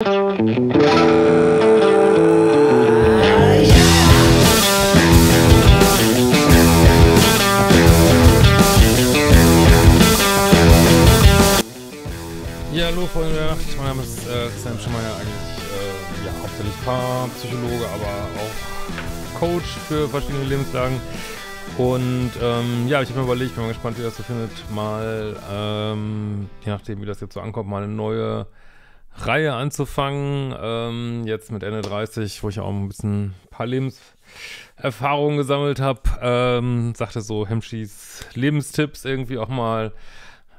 Ja, hallo Freunde. der Nacht, Mein Name ist äh, Sam Schemeier, eigentlich äh, ja, hauptsächlich Fahrpsychologe, aber auch Coach für verschiedene Lebenslagen. Und ähm, ja, ich habe mir überlegt, bin mal gespannt, wie das so findet, mal, ähm, je nachdem, wie das jetzt so ankommt, mal eine neue Reihe anzufangen. Ähm, jetzt mit Ende 30, wo ich auch ein bisschen ein paar Lebenserfahrungen gesammelt habe, ähm, sagte so Hemschis Lebenstipps irgendwie auch mal,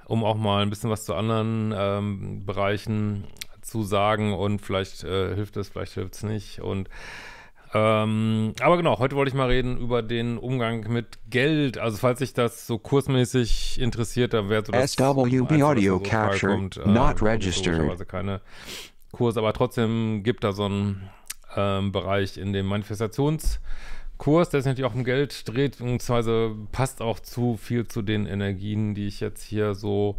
um auch mal ein bisschen was zu anderen ähm, Bereichen zu sagen und vielleicht äh, hilft es, vielleicht hilft es nicht und ähm, aber genau, heute wollte ich mal reden über den Umgang mit Geld. Also falls sich das so kursmäßig interessiert, da wäre so das SWB Audio so Capture kommt, äh, not ähm, registered. keine Kurs, aber trotzdem gibt da so einen ähm, Bereich in dem Manifestationskurs, der sich natürlich auch um Geld dreht, beziehungsweise passt auch zu viel zu den Energien, die ich jetzt hier so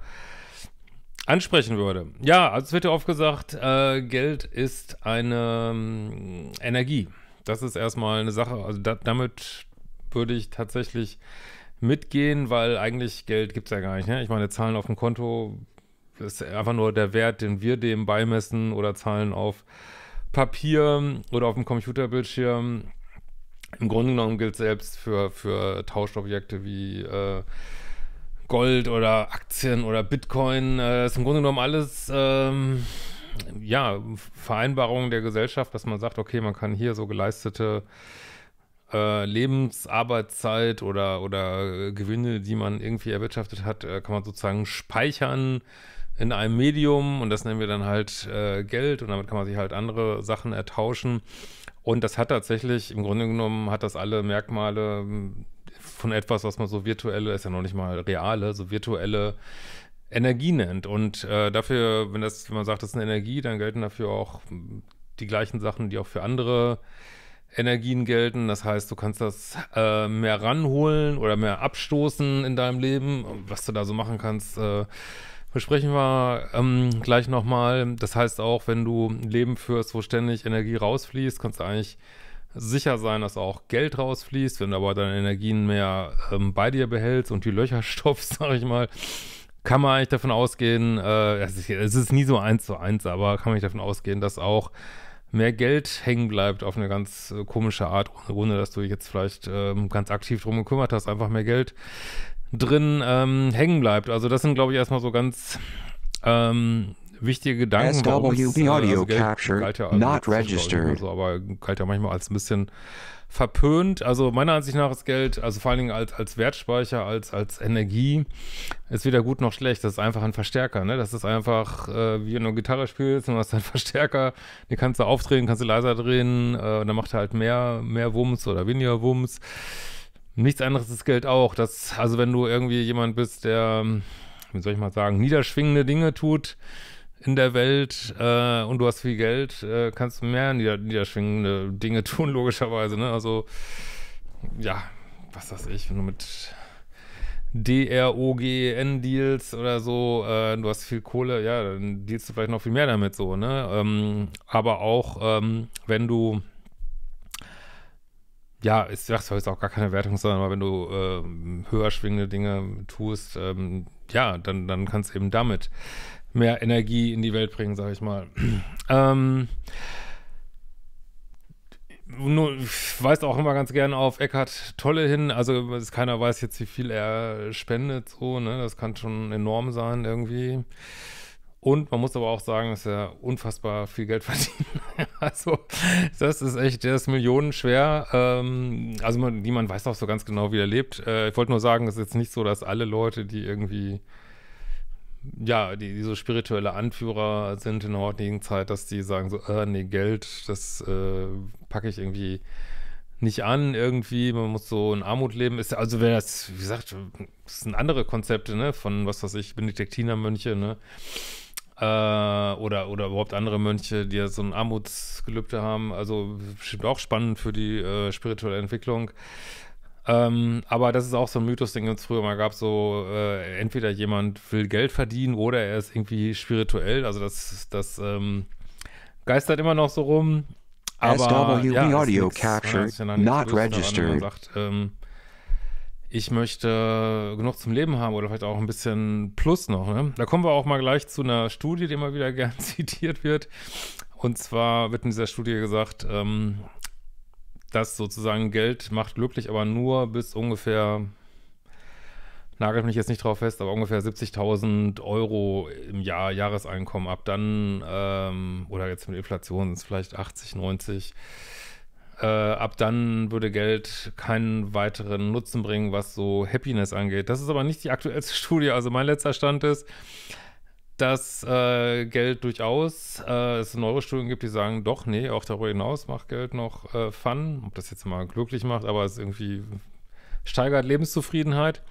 ansprechen würde. Ja, also es wird ja oft gesagt, äh, Geld ist eine ähm, Energie das ist erstmal eine Sache, also da, damit würde ich tatsächlich mitgehen, weil eigentlich Geld gibt es ja gar nicht. Ne? Ich meine, Zahlen auf dem Konto ist einfach nur der Wert, den wir dem beimessen oder Zahlen auf Papier oder auf dem Computerbildschirm. Im Grunde genommen gilt selbst für, für Tauschobjekte wie äh, Gold oder Aktien oder Bitcoin. Äh, ist im Grunde genommen alles ähm, ja, Vereinbarungen der Gesellschaft, dass man sagt, okay, man kann hier so geleistete äh, Lebensarbeitszeit oder, oder Gewinne, die man irgendwie erwirtschaftet hat, äh, kann man sozusagen speichern in einem Medium und das nennen wir dann halt äh, Geld und damit kann man sich halt andere Sachen ertauschen. Und das hat tatsächlich, im Grunde genommen, hat das alle Merkmale hm, von etwas, was man so virtuelle, ist ja noch nicht mal reale, so virtuelle Energie nennt. Und äh, dafür, wenn, das, wenn man sagt, das ist eine Energie, dann gelten dafür auch hm, die gleichen Sachen, die auch für andere Energien gelten. Das heißt, du kannst das äh, mehr ranholen oder mehr abstoßen in deinem Leben. Was du da so machen kannst, äh, besprechen wir ähm, gleich nochmal. Das heißt auch, wenn du ein Leben führst, wo ständig Energie rausfließt, kannst du eigentlich sicher sein, dass auch Geld rausfließt. Wenn du aber deine Energien mehr ähm, bei dir behältst und die Löcher stopfst, sag ich mal, kann man eigentlich davon ausgehen, äh, also es, ist, nie so eins zu eins, aber kann man nicht davon ausgehen, dass auch mehr Geld hängen bleibt auf eine ganz äh, komische Art, ohne dass du dich jetzt vielleicht ähm, ganz aktiv drum gekümmert hast, einfach mehr Geld drin ähm, hängen bleibt. Also das sind, glaube ich, erstmal so ganz ähm, wichtige Gedanken. SWB Audio äh, also Capture, ja not registered. So, aber galt ja manchmal als ein bisschen verpönt. Also meiner Ansicht nach ist Geld, also vor allen Dingen als, als Wertspeicher, als, als Energie, ist weder gut noch schlecht. Das ist einfach ein Verstärker. Ne? Das ist einfach, äh, wie wenn du Gitarre spielst und hast einen Verstärker, den kannst du aufdrehen, kannst du leiser drehen äh, und dann macht er halt mehr, mehr Wumms oder weniger Wumms. Nichts anderes ist Geld auch. Das, also wenn du irgendwie jemand bist, der, hm, wie soll ich mal sagen, niederschwingende Dinge tut, in der Welt äh, und du hast viel Geld, äh, kannst du mehr nieder niederschwingende Dinge tun, logischerweise. Ne? Also, ja, was weiß ich, wenn du mit DROGN-Deals e oder so, äh, du hast viel Kohle, ja, dann dealst du vielleicht noch viel mehr damit so, ne? Ähm, aber auch, ähm, wenn du, ja, ist, das soll auch gar keine Wertung sondern wenn du äh, höher schwingende Dinge tust, ähm, ja, dann, dann kannst du eben damit mehr Energie in die Welt bringen, sage ich mal. ähm, nur, weise auch immer ganz gerne auf Eckhard Tolle hin. Also keiner weiß jetzt, wie viel er spendet, so, ne? Das kann schon enorm sein irgendwie. Und man muss aber auch sagen, dass er unfassbar viel Geld verdient. also, das ist echt, der ist millionenschwer. Ähm, also, man, niemand weiß auch so ganz genau, wie er lebt. Äh, ich wollte nur sagen, es ist jetzt nicht so, dass alle Leute, die irgendwie ja, die, die so spirituelle Anführer sind in der heutigen Zeit, dass die sagen so, äh, nee, Geld, das äh, packe ich irgendwie nicht an irgendwie, man muss so in Armut leben. Ist, also wäre das, wie gesagt, das sind andere Konzepte, ne, von was weiß ich, Benediktinermönche, ne, äh, oder, oder überhaupt andere Mönche, die ja so ein Armutsgelübde haben, also bestimmt auch spannend für die äh, spirituelle Entwicklung. Ähm, aber das ist auch so ein Mythos, den es früher mal gab, so äh, entweder jemand will Geld verdienen oder er ist irgendwie spirituell. Also das, das ähm, geistert immer noch so rum. Aber ja, Audio Capture, ja not größer, registered. Sagt, ähm, ich möchte genug zum Leben haben oder vielleicht auch ein bisschen Plus noch. Ne? Da kommen wir auch mal gleich zu einer Studie, die immer wieder gern zitiert wird. Und zwar wird in dieser Studie gesagt, ähm, dass sozusagen Geld macht glücklich, aber nur bis ungefähr, nagelt mich jetzt nicht drauf fest, aber ungefähr 70.000 Euro im Jahr Jahreseinkommen ab. Dann, ähm, oder jetzt mit Inflation sind es vielleicht 80, 90. Äh, ab dann würde Geld keinen weiteren Nutzen bringen, was so Happiness angeht. Das ist aber nicht die aktuellste Studie. Also mein letzter Stand ist, das äh, Geld durchaus. Äh, es neue Studien gibt, die sagen, doch, nee, auch darüber hinaus macht Geld noch äh, Fun. Ob das jetzt mal glücklich macht, aber es irgendwie steigert Lebenszufriedenheit.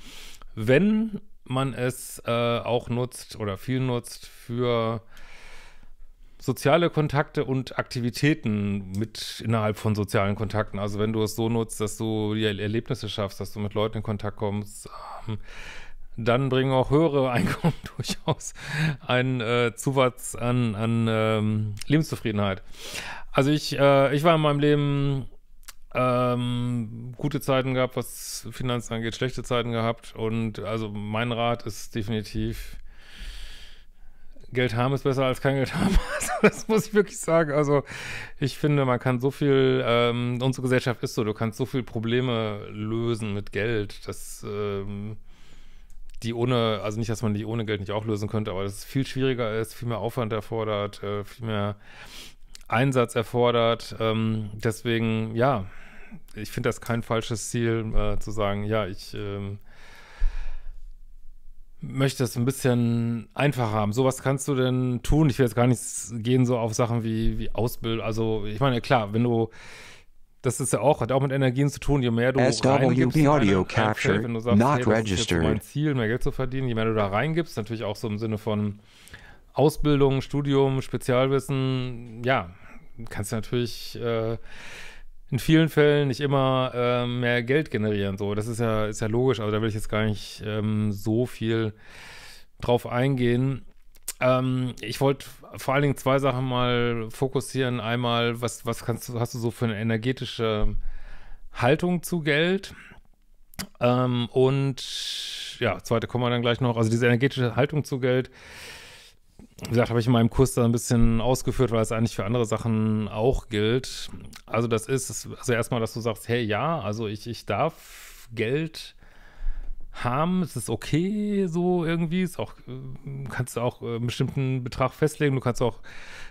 Wenn man es äh, auch nutzt oder viel nutzt für soziale Kontakte und Aktivitäten mit innerhalb von sozialen Kontakten. Also wenn du es so nutzt, dass du die Erlebnisse schaffst, dass du mit Leuten in Kontakt kommst, ähm, dann bringen auch höhere Einkommen durchaus einen äh, Zuwachs an, an ähm, Lebenszufriedenheit. Also ich, äh, ich war in meinem Leben ähm, gute Zeiten gehabt, was Finanzen angeht, schlechte Zeiten gehabt. Und also mein Rat ist definitiv, Geld haben ist besser als kein Geld haben. Also das muss ich wirklich sagen. Also ich finde, man kann so viel, ähm, unsere Gesellschaft ist so, du kannst so viel Probleme lösen mit Geld. dass... ähm, die ohne, also nicht, dass man die ohne Geld nicht auch lösen könnte, aber dass es viel schwieriger ist, viel mehr Aufwand erfordert, äh, viel mehr Einsatz erfordert. Ähm, deswegen, ja, ich finde das kein falsches Ziel, äh, zu sagen, ja, ich ähm, möchte es ein bisschen einfacher haben. So, was kannst du denn tun? Ich will jetzt gar nichts gehen so auf Sachen wie, wie Ausbildung. Also, ich meine, klar, wenn du das ist ja auch, hat auch mit Energien zu tun. Je mehr du reingibst, Audio Capture, wenn du sagst, not hey, das registered. ist mein Ziel, mehr Geld zu verdienen, je mehr du da reingibst, natürlich auch so im Sinne von Ausbildung, Studium, Spezialwissen, ja, kannst du natürlich äh, in vielen Fällen nicht immer äh, mehr Geld generieren. So, das ist ja, ist ja logisch, aber da will ich jetzt gar nicht ähm, so viel drauf eingehen. Ähm, ich wollte vor allen Dingen zwei Sachen mal fokussieren. Einmal, was, was kannst, hast du so für eine energetische Haltung zu Geld? Ähm, und ja, zweite kommen wir dann gleich noch. Also diese energetische Haltung zu Geld, wie gesagt, habe ich in meinem Kurs da ein bisschen ausgeführt, weil es eigentlich für andere Sachen auch gilt. Also das ist, also erstmal, dass du sagst, hey, ja, also ich, ich darf Geld haben, es ist okay, so irgendwie. Ist auch, äh, kannst du auch äh, einen bestimmten Betrag festlegen. Du kannst auch,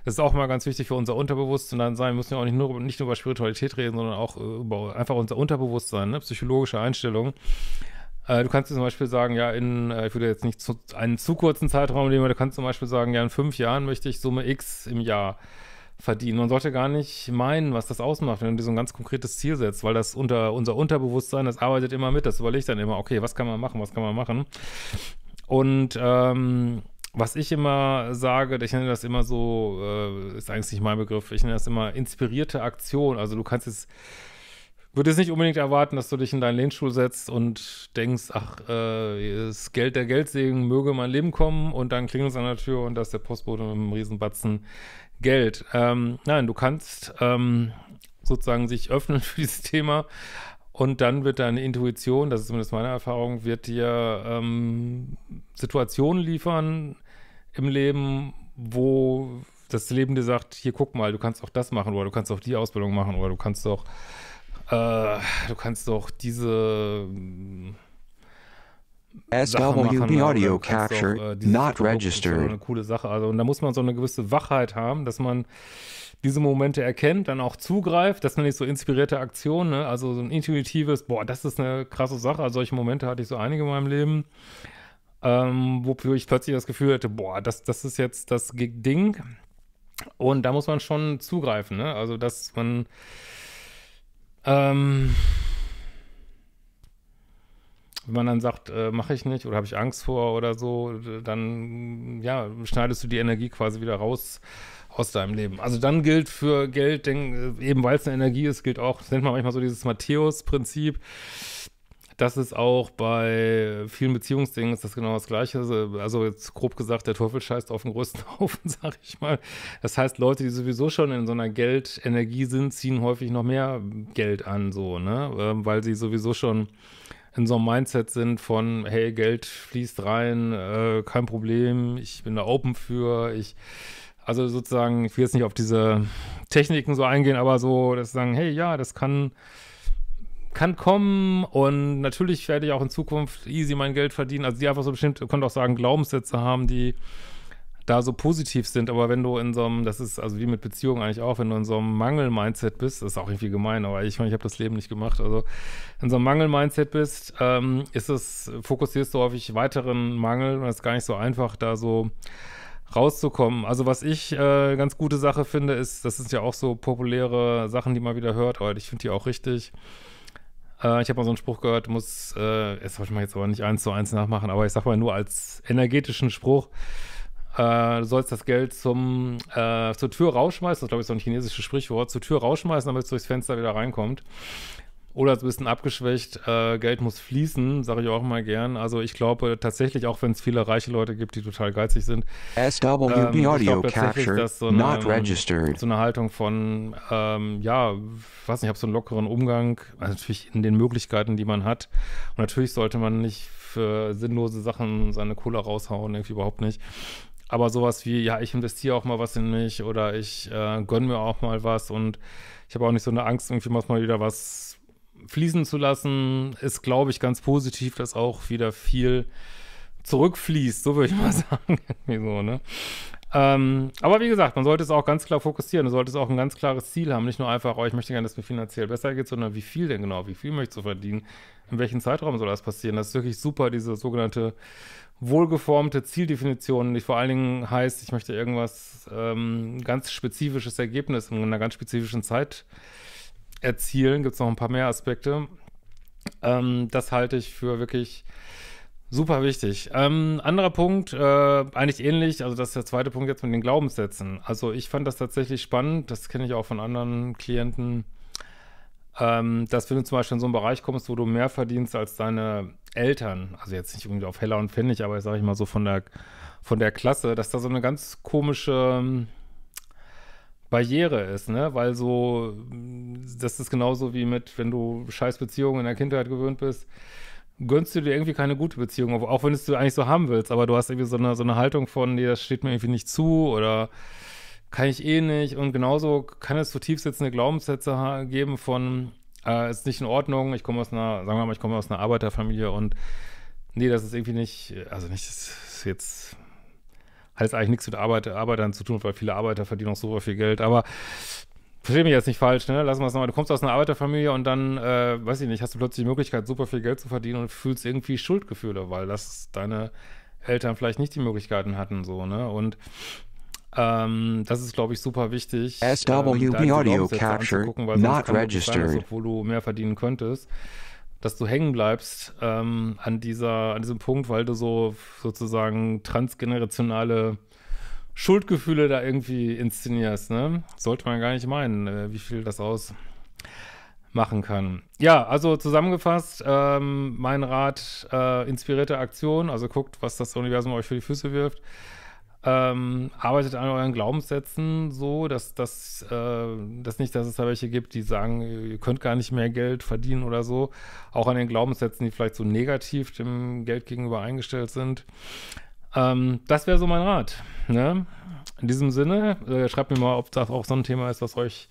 das ist auch mal ganz wichtig für unser Unterbewusstsein sein. Wir müssen ja auch nicht nur, nicht nur über Spiritualität reden, sondern auch äh, über einfach unser Unterbewusstsein, ne? psychologische Einstellungen. Äh, du kannst zum Beispiel sagen, ja, in, ich würde jetzt nicht zu, einen zu kurzen Zeitraum nehmen, aber du kannst zum Beispiel sagen, ja, in fünf Jahren möchte ich Summe X im Jahr verdienen. Man sollte gar nicht meinen, was das ausmacht, wenn man dir so ein ganz konkretes Ziel setzt, weil das unter unser Unterbewusstsein, das arbeitet immer mit, das überlegt dann immer, okay, was kann man machen, was kann man machen. Und ähm, was ich immer sage, ich nenne das immer so, äh, ist eigentlich nicht mein Begriff, ich nenne das immer inspirierte Aktion. Also du kannst jetzt würde es nicht unbedingt erwarten, dass du dich in deinen Lehnstuhl setzt und denkst, ach, äh, das Geld der Geldsegen möge mein Leben kommen und dann klingelt es an der Tür und da ist der Postbote mit einem Riesenbatzen Geld. Ähm, nein, du kannst ähm, sozusagen sich öffnen für dieses Thema und dann wird deine Intuition, das ist zumindest meine Erfahrung, wird dir ähm, Situationen liefern im Leben, wo das Leben dir sagt, hier guck mal, du kannst auch das machen oder du kannst auch die Ausbildung machen oder du kannst auch äh, du kannst doch diese. Mm, SWB ne? Audio Capture auch, äh, not registered. Eine coole Sache. Also, und da muss man so eine gewisse Wachheit haben, dass man diese Momente erkennt, dann auch zugreift. Das nenne nicht so inspirierte Aktionen, ne? also so ein intuitives, boah, das ist eine krasse Sache. Also solche Momente hatte ich so einige in meinem Leben, ähm, wofür ich plötzlich das Gefühl hatte, boah, das, das ist jetzt das Ding. Und da muss man schon zugreifen, ne? also dass man ähm, wenn man dann sagt, äh, mache ich nicht oder habe ich Angst vor oder so, dann ja, schneidest du die Energie quasi wieder raus aus deinem Leben. Also dann gilt für Geld, denk, äh, eben weil es eine Energie ist, gilt auch, das nennt man manchmal so dieses Matthäus-Prinzip das ist auch bei vielen Beziehungsdingen ist das genau das Gleiche. Also, also jetzt grob gesagt, der Teufel scheißt auf den größten Haufen, sag ich mal. Das heißt, Leute, die sowieso schon in so einer Geldenergie sind, ziehen häufig noch mehr Geld an, so, ne? Ähm, weil sie sowieso schon in so einem Mindset sind von, hey, Geld fließt rein, äh, kein Problem, ich bin da open für, ich also sozusagen, ich will jetzt nicht auf diese Techniken so eingehen, aber so, dass sie sagen, hey, ja, das kann kann kommen und natürlich werde ich auch in Zukunft easy mein Geld verdienen. Also die einfach so bestimmt, ihr könnt auch sagen, Glaubenssätze haben, die da so positiv sind, aber wenn du in so einem, das ist also wie mit Beziehungen eigentlich auch, wenn du in so einem Mangel-Mindset bist, das ist auch irgendwie gemein, aber ich meine, ich habe das Leben nicht gemacht, also in so einem Mangel-Mindset bist, ähm, ist es, fokussierst du häufig weiteren Mangel und es ist gar nicht so einfach, da so rauszukommen. Also was ich äh, ganz gute Sache finde, ist, das sind ja auch so populäre Sachen, die man wieder hört, aber ich finde die auch richtig, äh, ich habe mal so einen Spruch gehört, muss, äh, jetzt soll ich mal jetzt aber nicht eins zu eins nachmachen, aber ich sag mal nur als energetischen Spruch, äh, du sollst das Geld zum, äh, zur Tür rausschmeißen, das glaube ich so ein chinesisches Sprichwort, zur Tür rausschmeißen, damit es durchs Fenster wieder reinkommt. Oder ist ein bisschen abgeschwächt, äh, Geld muss fließen, sage ich auch mal gern. Also ich glaube tatsächlich, auch wenn es viele reiche Leute gibt, die total geizig sind, SWB ähm, Audio captured, dass so eine, not ähm, registered. so eine Haltung von, ähm, ja, weiß nicht, ich habe so einen lockeren Umgang, also natürlich in den Möglichkeiten, die man hat. Und natürlich sollte man nicht für sinnlose Sachen seine Cola raushauen, irgendwie überhaupt nicht. Aber sowas wie, ja, ich investiere auch mal was in mich oder ich äh, gönne mir auch mal was und ich habe auch nicht so eine Angst, irgendwie muss mal wieder was fließen zu lassen, ist, glaube ich, ganz positiv, dass auch wieder viel zurückfließt, so würde ich mal sagen. so, ne? ähm, aber wie gesagt, man sollte es auch ganz klar fokussieren, man sollte es auch ein ganz klares Ziel haben, nicht nur einfach, oh, ich möchte gerne, dass mir finanziell besser geht, sondern wie viel denn genau, wie viel möchtest du verdienen, in welchem Zeitraum soll das passieren? Das ist wirklich super, diese sogenannte wohlgeformte Zieldefinition, die vor allen Dingen heißt, ich möchte irgendwas ähm, ganz spezifisches Ergebnis in einer ganz spezifischen Zeit äh, erzielen, gibt es noch ein paar mehr Aspekte. Ähm, das halte ich für wirklich super wichtig. Ähm, anderer Punkt, äh, eigentlich ähnlich, also das ist der zweite Punkt jetzt mit den Glaubenssätzen. Also ich fand das tatsächlich spannend, das kenne ich auch von anderen Klienten, ähm, dass wenn du zum Beispiel in so einen Bereich kommst, wo du mehr verdienst als deine Eltern, also jetzt nicht irgendwie auf heller und pfennig, aber sage ich mal so von der, von der Klasse, dass da so eine ganz komische Barriere ist, ne? Weil so, das ist genauso wie mit, wenn du scheiß Beziehungen in der Kindheit gewöhnt bist, gönnst du dir irgendwie keine gute Beziehung, auch wenn es du eigentlich so haben willst, aber du hast irgendwie so eine, so eine Haltung von, nee, das steht mir irgendwie nicht zu oder kann ich eh nicht. Und genauso kann es zutiefst jetzt eine Glaubenssätze geben von, äh, ist nicht in Ordnung, ich komme aus einer, sagen wir mal, ich komme aus einer Arbeiterfamilie und nee, das ist irgendwie nicht, also nicht, das ist jetzt heißt eigentlich nichts mit Arbeiter, Arbeitern zu tun, weil viele Arbeiter verdienen auch super viel Geld. Aber verstehe mich jetzt nicht falsch, ne? Lassen wir es nochmal. Du kommst aus einer Arbeiterfamilie und dann, äh, weiß ich nicht, hast du plötzlich die Möglichkeit, super viel Geld zu verdienen und fühlst irgendwie Schuldgefühle, weil das deine Eltern vielleicht nicht die Möglichkeiten hatten, so, ne? Und ähm, das ist, glaube ich, super wichtig. SWB ähm, Audio Capture, not registered. obwohl du mehr verdienen könntest dass du hängen bleibst ähm, an, dieser, an diesem Punkt, weil du so sozusagen transgenerationale Schuldgefühle da irgendwie inszenierst. Ne? Sollte man gar nicht meinen, äh, wie viel das ausmachen kann. Ja, also zusammengefasst, ähm, mein Rat, äh, inspirierte Aktion, also guckt, was das Universum euch für die Füße wirft. Ähm, arbeitet an euren Glaubenssätzen so, dass das äh, dass nicht, dass es da welche gibt, die sagen, ihr könnt gar nicht mehr Geld verdienen oder so. Auch an den Glaubenssätzen, die vielleicht so negativ dem Geld gegenüber eingestellt sind. Ähm, das wäre so mein Rat. Ne? In diesem Sinne, äh, schreibt mir mal, ob das auch so ein Thema ist, was euch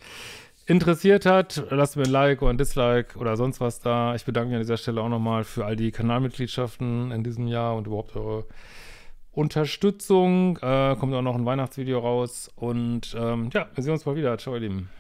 interessiert hat. Lasst mir ein Like oder ein Dislike oder sonst was da. Ich bedanke mich an dieser Stelle auch nochmal für all die Kanalmitgliedschaften in diesem Jahr und überhaupt eure Unterstützung. Äh, kommt auch noch ein Weihnachtsvideo raus. Und ähm, ja, wir sehen uns bald wieder. Ciao, ihr Lieben.